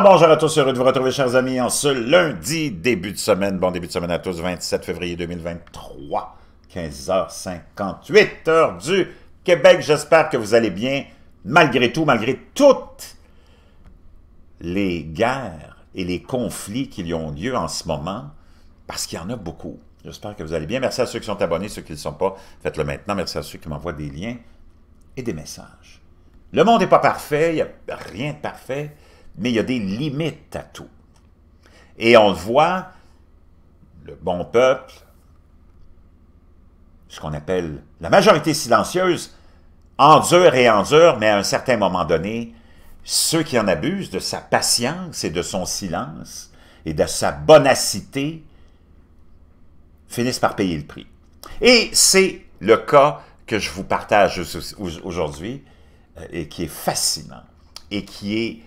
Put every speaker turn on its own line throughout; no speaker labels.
bonjour à tous, heureux de vous retrouver chers amis en ce lundi début de semaine. Bon début de semaine à tous, 27 février 2023, 15h58, heure du Québec. J'espère que vous allez bien malgré tout, malgré toutes les guerres et les conflits qui y ont lieu en ce moment, parce qu'il y en a beaucoup. J'espère que vous allez bien. Merci à ceux qui sont abonnés, ceux qui ne le sont pas, faites-le maintenant. Merci à ceux qui m'envoient des liens et des messages. Le monde n'est pas parfait, il n'y a rien de parfait mais il y a des limites à tout. Et on le voit, le bon peuple, ce qu'on appelle la majorité silencieuse, endure et endure, mais à un certain moment donné, ceux qui en abusent de sa patience et de son silence et de sa bonacité finissent par payer le prix. Et c'est le cas que je vous partage aujourd'hui euh, et qui est fascinant et qui est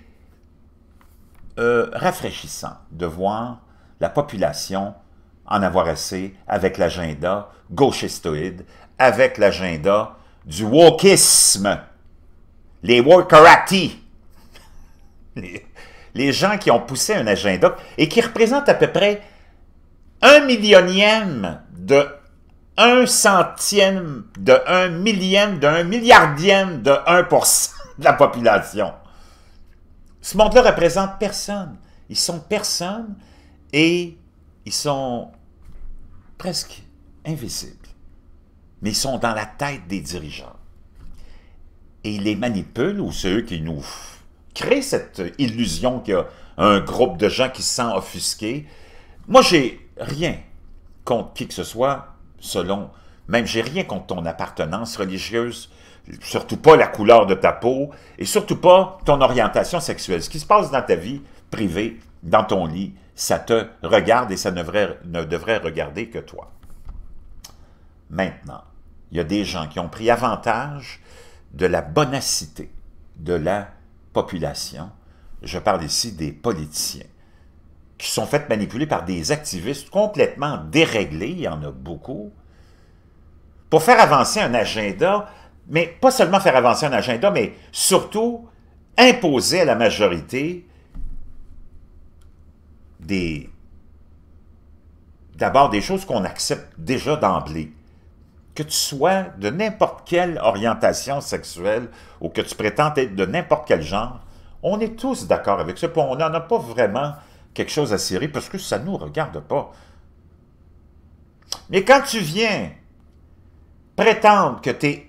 euh, rafraîchissant de voir la population en avoir assez avec l'agenda gauchistoïde, avec l'agenda du wokisme, les workerati, les, gens qui ont poussé un agenda et qui représentent à peu près un millionième de un centième de un millième d'un milliardième de 1% de la population. Ce monde-là représente personne. Ils sont personne et ils sont presque invisibles. Mais ils sont dans la tête des dirigeants. Et ils les manipulent ou ceux qui nous créent cette illusion qu'il y a un groupe de gens qui se sent offusqué. Moi, j'ai rien contre qui que ce soit, selon... Même j'ai rien contre ton appartenance religieuse, surtout pas la couleur de ta peau, et surtout pas ton orientation sexuelle. Ce qui se passe dans ta vie privée, dans ton lit, ça te regarde et ça ne devrait, ne devrait regarder que toi. Maintenant, il y a des gens qui ont pris avantage de la bonacité de la population. Je parle ici des politiciens qui sont faits manipuler par des activistes complètement déréglés, il y en a beaucoup, pour faire avancer un agenda mais pas seulement faire avancer un agenda, mais surtout imposer à la majorité des d'abord des choses qu'on accepte déjà d'emblée. Que tu sois de n'importe quelle orientation sexuelle ou que tu prétends être de n'importe quel genre, on est tous d'accord avec ça, on n'en a pas vraiment quelque chose à cirer parce que ça ne nous regarde pas. Mais quand tu viens prétendre que tu es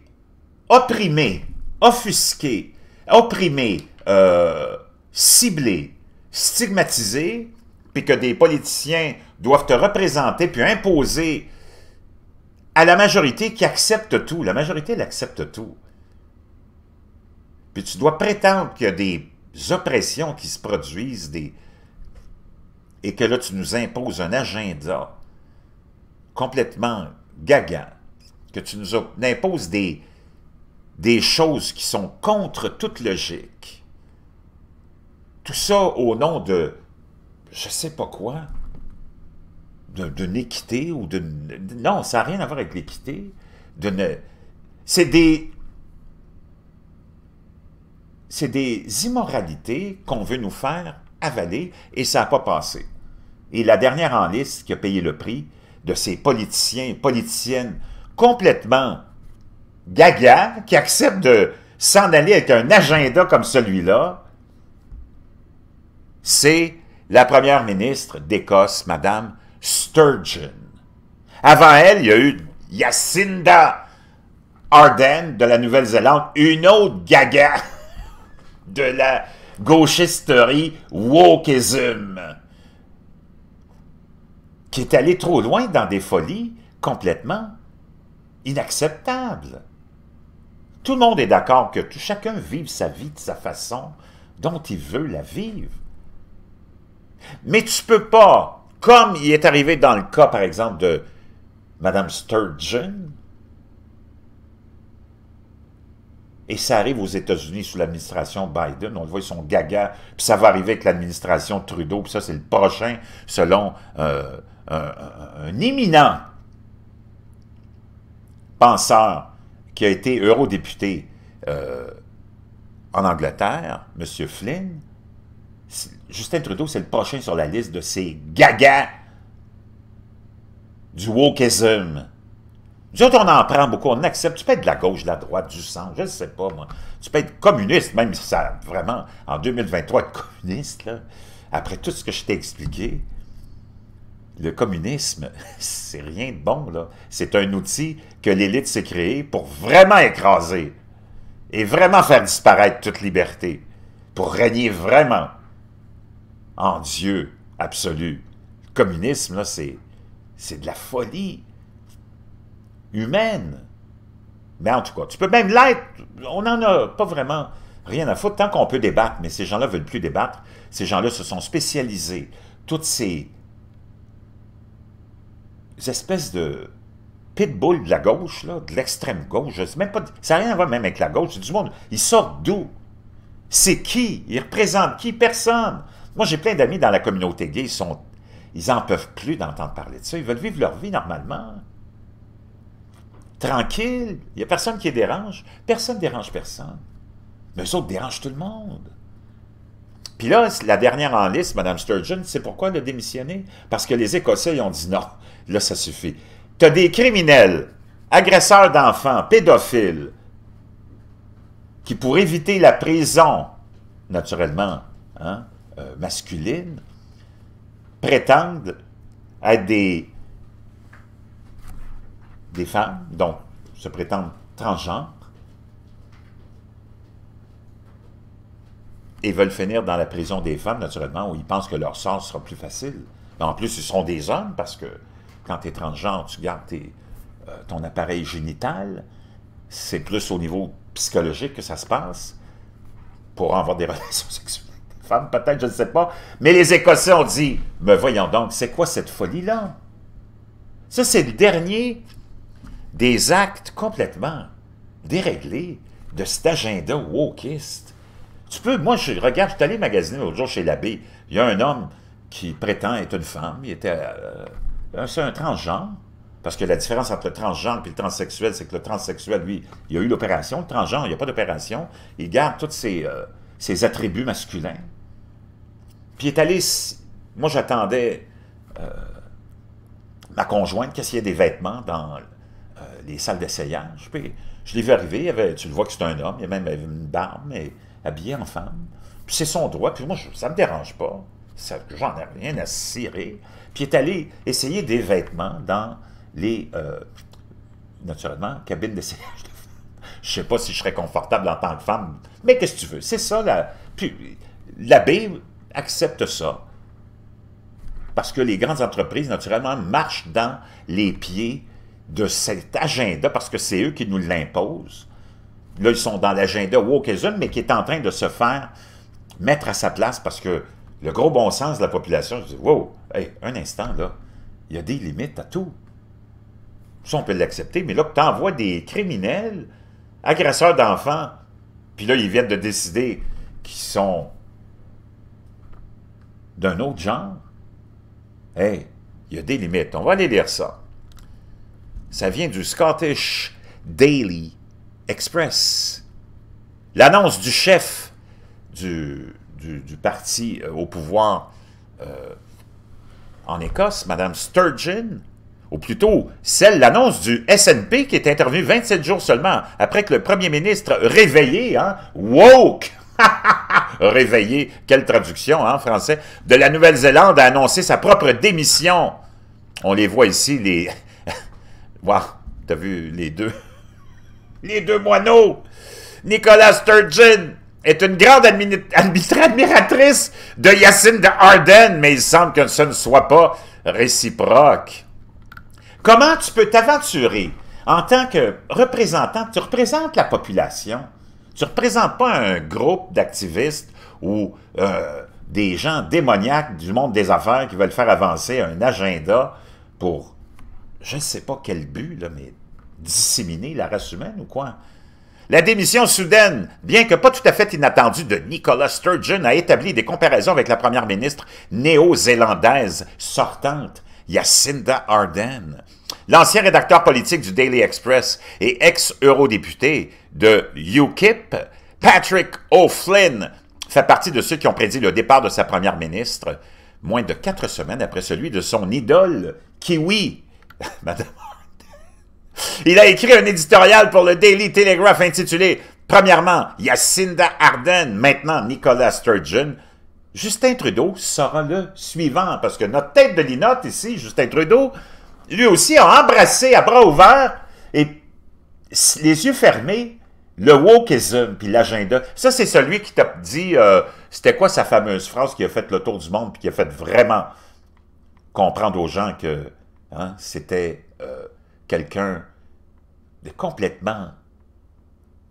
opprimé, offusqué, opprimé, euh, ciblé, stigmatisé, puis que des politiciens doivent te représenter puis imposer à la majorité qui accepte tout. La majorité, elle accepte tout. Puis tu dois prétendre qu'il y a des oppressions qui se produisent, des... et que là, tu nous imposes un agenda complètement gaga, que tu nous imposes des, des choses qui sont contre toute logique. Tout ça au nom de, je sais pas quoi, d'une équité ou de Non, ça n'a rien à voir avec l'équité. C'est des... C'est des immoralités qu'on veut nous faire avaler et ça n'a pas passé. Et la dernière en liste qui a payé le prix de ces politiciens politiciennes complètement Gaga, qui accepte de s'en aller avec un agenda comme celui-là, c'est la première ministre d'Écosse, Madame Sturgeon. Avant elle, il y a eu Yacinda Arden de la Nouvelle-Zélande, une autre gaga de la gauchisterie wokeism, qui est allée trop loin dans des folies complètement inacceptables. Tout le monde est d'accord que chacun vive sa vie de sa façon dont il veut la vivre. Mais tu ne peux pas, comme il est arrivé dans le cas, par exemple, de Mme Sturgeon, et ça arrive aux États-Unis sous l'administration Biden, on le voit, ils sont gaga, puis ça va arriver avec l'administration Trudeau, puis ça, c'est le prochain, selon euh, un, un, éminent penseur qui a été eurodéputé euh, en Angleterre, M. Flynn, Justin Trudeau, c'est le prochain sur la liste de ces gagas du wokism. on en prend beaucoup, on accepte. Tu peux être de la gauche, de la droite, du centre, je ne sais pas, moi. Tu peux être communiste, même si ça, vraiment, en 2023, être communiste, après tout ce que je t'ai expliqué le communisme, c'est rien de bon, là. C'est un outil que l'élite s'est créé pour vraiment écraser et vraiment faire disparaître toute liberté, pour régner vraiment en Dieu absolu. Le communisme, là, c'est de la folie humaine. Mais en tout cas, tu peux même l'être, on n'en a pas vraiment rien à foutre, tant qu'on peut débattre, mais ces gens-là veulent plus débattre. Ces gens-là se sont spécialisés. Toutes ces espèces de pitbull de la gauche, de l'extrême gauche, je même pas, ça n'a rien à voir même avec la gauche, c'est du monde, ils sortent d'où? C'est qui? Ils représentent qui? Personne! Moi, j'ai plein d'amis dans la communauté gay, ils sont, ils en peuvent plus d'entendre parler de ça, ils veulent vivre leur vie normalement. Tranquille, il n'y a personne qui les dérange, personne ne dérange personne. Mais eux autres dérangent tout le monde. Puis là, la dernière en liste, Mme Sturgeon, c'est pourquoi elle a démissionné. Parce que les Écossais, ont dit non. Là, ça suffit. Tu as des criminels, agresseurs d'enfants, pédophiles, qui pour éviter la prison, naturellement, hein, euh, masculine, prétendent à des, des femmes, donc se prétendent transgenres, et veulent finir dans la prison des femmes, naturellement, où ils pensent que leur sort sera plus facile. en plus, ils seront des hommes parce que quand tu es transgenre, tu gardes euh, ton appareil génital. C'est plus au niveau psychologique que ça se passe pour avoir des relations sexuelles. Femmes, peut-être, je ne sais pas. Mais les Écossais ont dit, Me voyons donc, c'est quoi cette folie-là? Ça, c'est le dernier des actes complètement déréglés de cet agenda wokiste. Tu peux, moi, je regarde, je suis allé magasiner l'autre jour chez l'abbé. Il y a un homme qui prétend être une femme. Il était euh, euh, c'est un transgenre. Parce que la différence entre le transgenre et le transsexuel, c'est que le transsexuel, lui, il a eu l'opération. Le transgenre, il n'y a pas d'opération. Il garde tous ses, euh, attributs masculins. Puis il est allé... Moi, j'attendais euh, ma conjointe qu'il y ait des vêtements dans les salles d'essayage. Puis je l'ai vu arriver. tu le vois que c'est un homme. Il y a même une barbe, mais habillé en femme. Puis c'est son droit. Puis moi, ça ne me dérange pas. J'en ai rien à cirer puis est allé essayer des vêtements dans les, euh, naturellement, cabines d'essayage de femmes. Je sais pas si je serais confortable en tant que femme, mais qu'est-ce que tu veux? C'est ça, la... puis l'abbé accepte ça, parce que les grandes entreprises, naturellement, marchent dans les pieds de cet agenda, parce que c'est eux qui nous l'imposent. Là, ils sont dans l'agenda wokeism, mais qui est en train de se faire mettre à sa place parce que le gros bon sens de la population je dis Wow, hey, un instant, là, il y a des limites à tout. Ça, on peut l'accepter, mais là, tu envoies des criminels, agresseurs d'enfants, puis là, ils viennent de décider qu'ils sont d'un autre genre. Hey, il y a des limites. On va aller lire ça. Ça vient du Scottish Daily Express. L'annonce du chef du du, parti euh, au pouvoir euh, en Écosse, Mme Sturgeon, ou plutôt celle l'annonce du SNP qui est intervenue 27 jours seulement après que le premier ministre réveillé, hein, woke, réveillé, quelle traduction hein, en hein, français, de la Nouvelle-Zélande a annoncé sa propre démission. On les voit ici, les... Wow, t'as vu les deux... les deux moineaux! Nicolas Sturgeon est une grande admiratrice de Yacine de Arden, mais il semble que ce ne soit pas réciproque. Comment tu peux t'aventurer en tant que représentant, tu représentes la population, tu ne représentes pas un groupe d'activistes ou euh, des gens démoniaques du monde des affaires qui veulent faire avancer un agenda pour, je ne sais pas quel but, mais disséminer la race humaine ou quoi. La démission soudaine, bien que pas tout à fait inattendue, de Nicola Sturgeon a établi des comparaisons avec la première ministre néo-zélandaise sortante, Jacinda Ardern. L'ancien rédacteur politique du Daily Express et ex-eurodéputé de UKIP, Patrick O'Flynn, fait partie de ceux qui ont prédit le départ de sa première ministre, moins de quatre semaines après celui de son idole, Kiwi, Madame il a écrit un éditorial pour le Daily Telegraph intitulé Premièrement, Yacinda Arden, maintenant Nicolas Sturgeon. Justin Trudeau sera le suivant, parce que notre tête de linotte ici, Justin Trudeau, lui aussi a embrassé à bras ouverts et les yeux fermés le wokeism puis l'agenda. Ça, c'est celui qui t'a dit, euh, c'était quoi sa fameuse phrase qui a fait le tour du monde puis qui a fait vraiment comprendre aux gens que hein, c'était... Euh, quelqu'un de complètement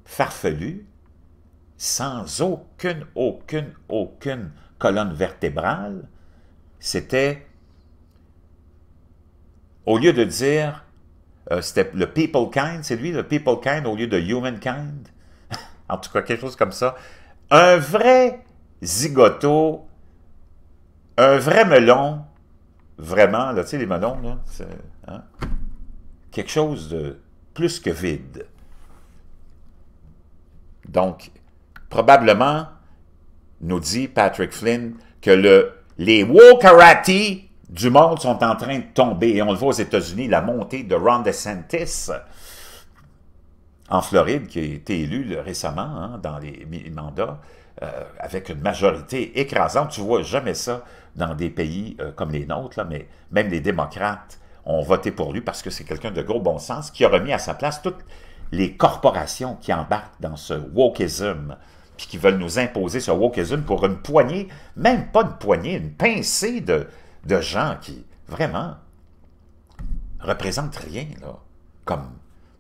farfelu, sans aucune, aucune, aucune colonne vertébrale, c'était, au lieu de dire, euh, c'était le people kind, c'est lui, le people kind au lieu de humankind, en tout cas quelque chose comme ça, un vrai zigoto, un vrai melon, vraiment, là, tu sais, les melons, là, c'est... Hein? quelque chose de plus que vide. Donc, probablement, nous dit Patrick Flynn, que le, les Wokarati du monde sont en train de tomber. Et on le voit aux États-Unis, la montée de Ron DeSantis en Floride, qui a été élu récemment hein, dans les mandats, euh, avec une majorité écrasante. Tu vois jamais ça dans des pays euh, comme les nôtres, là, mais même les démocrates ont voté pour lui parce que c'est quelqu'un de gros bon sens qui a remis à sa place toutes les corporations qui embarquent dans ce wokeism puis qui veulent nous imposer ce wokeism pour une poignée, même pas une poignée, une pincée de, gens qui, vraiment, représentent rien, comme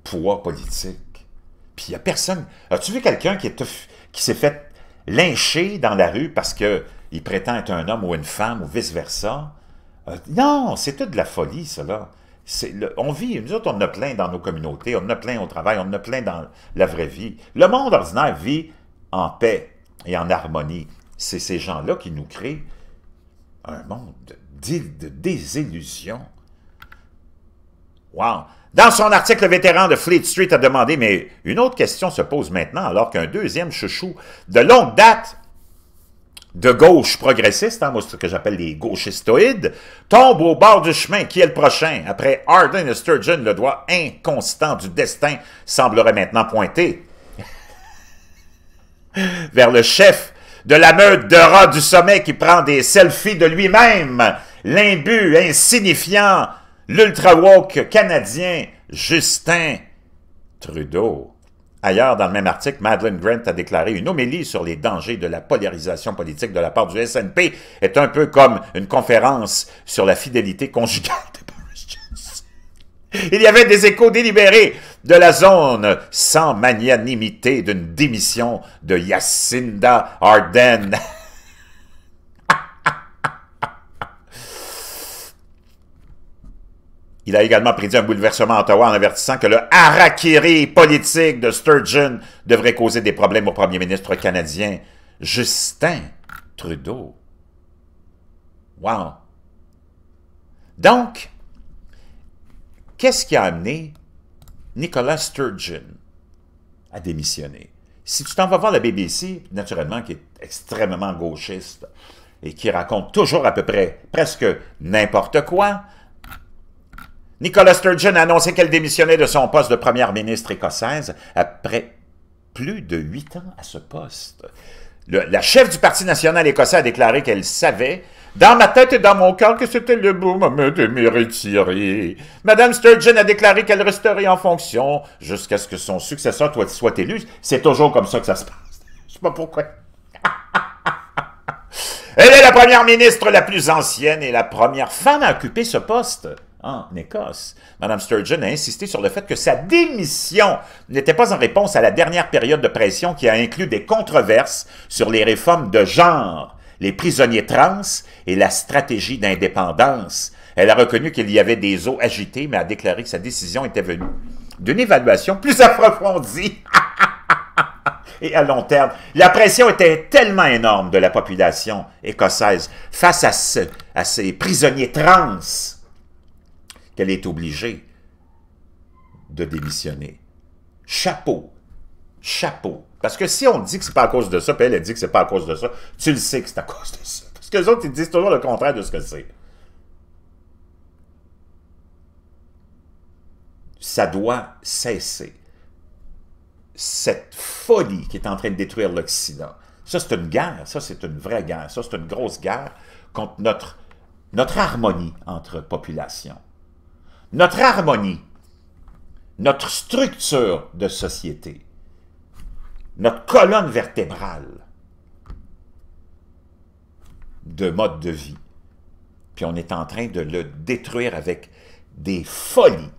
poids politique. Puis il n'y a personne... As-tu vu quelqu'un qui, qui s'est fait lyncher dans la rue parce qu'il prétend être un homme ou une femme ou vice-versa? Euh, non, non, tout de la folie, cela. on vit, nous autres, on en a plein dans nos communautés, on en a plein au travail, on en a plein dans la vraie vie. Le monde ordinaire vit en paix et en harmonie. C'est ces gens-là qui nous créent un monde de désillusion. Wow! Dans son article, le vétéran de Fleet Street a demandé, mais une autre question se pose maintenant alors qu'un deuxième chouchou de longue date de gauche progressiste, hein, moi ce que j'appelle les gauchistoïdes, tombe au bord du chemin qui est le prochain. Après Arden et Sturgeon, le doigt inconstant du destin semblerait maintenant pointer vers le chef de la meute de rats du sommet qui prend des selfies de lui-même, l'imbu insignifiant, l'ultra-woke canadien Justin Trudeau. Ailleurs, dans le même article, Madeleine Grant a déclaré une homélie sur les dangers de la polarisation politique de la part du SNP est un peu comme une conférence sur la fidélité conjugale Il y avait des échos délibérés de la zone sans magnanimité d'une démission de Yacinda Arden. Il a également prédit un bouleversement à Ottawa en avertissant que le harakiri politique de Sturgeon devrait causer des problèmes au premier ministre canadien Justin Trudeau. Wow! Donc, qu'est-ce qui a amené Nicolas Sturgeon à démissionner? Si tu t'en vas voir la BBC, naturellement, qui est extrêmement gauchiste et qui raconte toujours à peu près presque n'importe quoi, Nicola Sturgeon a annoncé qu'elle démissionnait de son poste de première ministre écossaise après plus de huit ans à ce poste. la chef du Parti national écossais a déclaré qu'elle savait, dans ma tête et dans mon cœur, que c'était le beau moment de me retirer. Madame Sturgeon a déclaré qu'elle resterait en fonction jusqu'à ce que son successeur soit élu. C'est toujours comme ça que ça se passe. Je sais pas pourquoi. Elle est la première ministre la plus ancienne et la première femme à occuper ce poste en Écosse. Mme Sturgeon a insisté sur le fait que sa démission n'était pas en réponse à la dernière période de pression qui a inclus des controverses sur les réformes de genre, les prisonniers trans et la stratégie d'indépendance. Elle a reconnu qu'il y avait des eaux agitées, mais a déclaré que sa décision était venue d'une évaluation plus approfondie. et à long terme. La pression était tellement énorme de la population écossaise face à, à ces prisonniers trans qu'elle est obligée de démissionner. Chapeau. Chapeau. Parce que si on dit que c'est pas à cause de ça, puis elle, dit que c'est pas à cause de ça, tu le sais que c'est à cause de ça. Parce que les autres, ils disent toujours le contraire de ce que c'est. Ça doit cesser. Cette folie qui est en train de détruire l'Occident. Ça, c'est une guerre. Ça, c'est une vraie guerre. Ça, c'est une grosse guerre contre notre, notre harmonie entre populations notre harmonie, notre structure de société, notre colonne vertébrale de mode de vie. Puis on est en train de le détruire avec des folies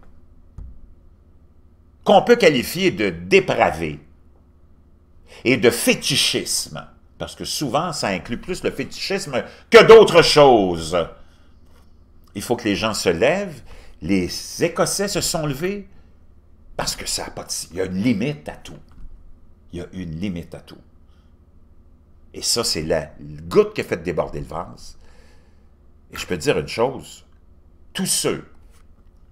qu'on peut qualifier de dépravées et de fétichisme, parce que souvent ça inclut plus le fétichisme que d'autres choses. Il faut que les gens se lèvent les Écossais se sont levés parce que ça a pas de... Il y a une limite à tout. Il y a une limite à tout. Et ça, c'est la goutte qui a fait déborder le vase. Et je peux dire une chose, tous ceux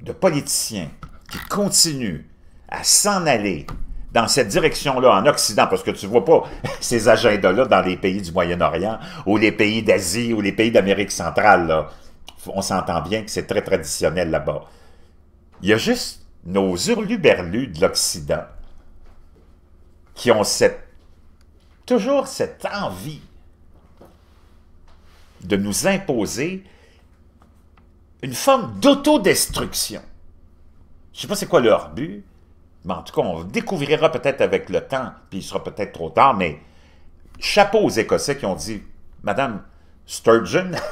de politiciens qui continuent à s'en aller dans cette direction-là en Occident, parce que tu ne vois pas ces agendas-là dans les pays du Moyen-Orient ou les pays d'Asie ou les pays d'Amérique centrale on s'entend bien que c'est très traditionnel là-bas. Il y a juste nos hurluberlus de l'Occident qui ont toujours cette envie de nous imposer une forme d'autodestruction. Je ne sais pas c'est quoi leur but, mais en tout cas, on découvrira peut-être avec le temps, puis il sera peut-être trop tard, mais chapeau aux Écossais qui ont dit « Madame Sturgeon »,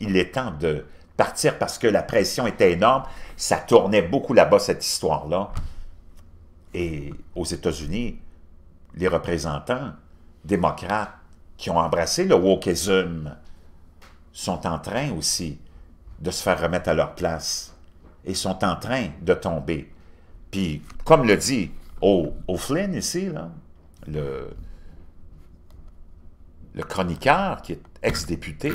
il est temps de partir parce que la pression était énorme. Ça tournait beaucoup là-bas, cette histoire-là. Et aux États-Unis, les représentants démocrates qui ont embrassé le wokeism sont en train aussi de se faire remettre à leur place et sont en train de tomber. Puis, comme le dit O'Flynn ici, le, le chroniqueur qui est ex-député,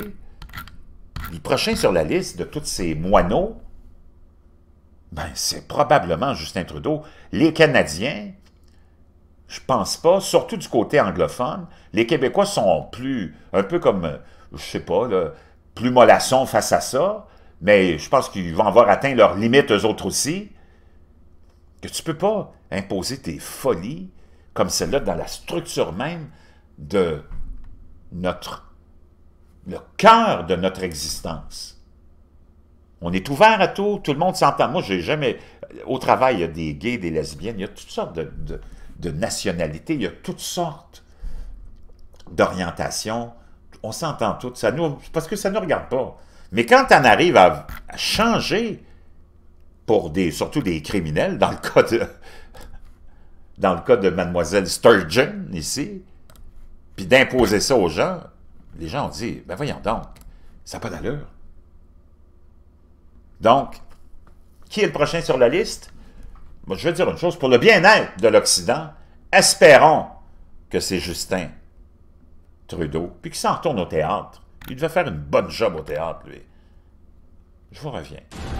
le prochain sur la liste de tous ces moineaux, ben, c'est probablement Justin Trudeau. Les Canadiens, je pense pas, surtout du côté anglophone. Les Québécois sont plus, un peu comme, je sais pas, plus molassons face à ça, mais je pense qu'ils vont avoir atteint leurs limites eux autres aussi. Que tu peux pas imposer tes folies comme celle-là dans la structure même de notre le cœur de notre existence. On est ouvert à tout, tout le monde s'entend. Moi, j'ai jamais... Au travail, il y a des gays, des lesbiennes, il y a toutes sortes de, nationalités, il y a toutes sortes d'orientations. On s'entend toutes, ça nous, parce que ça ne nous regarde pas. Mais quand on arrive à, à changer pour des, surtout des criminels, dans le cas de, dans le cas de Mademoiselle Sturgeon, ici, puis d'imposer ça aux gens, les gens ont dit Ben voyons donc, ça n'a pas d'allure. Donc, qui est le prochain sur la liste Moi, je veux dire une chose pour le bien-être de l'Occident, espérons que c'est Justin Trudeau, puis qu'il s'en retourne au théâtre. Il devait faire une bonne job au théâtre, lui. Je vous reviens.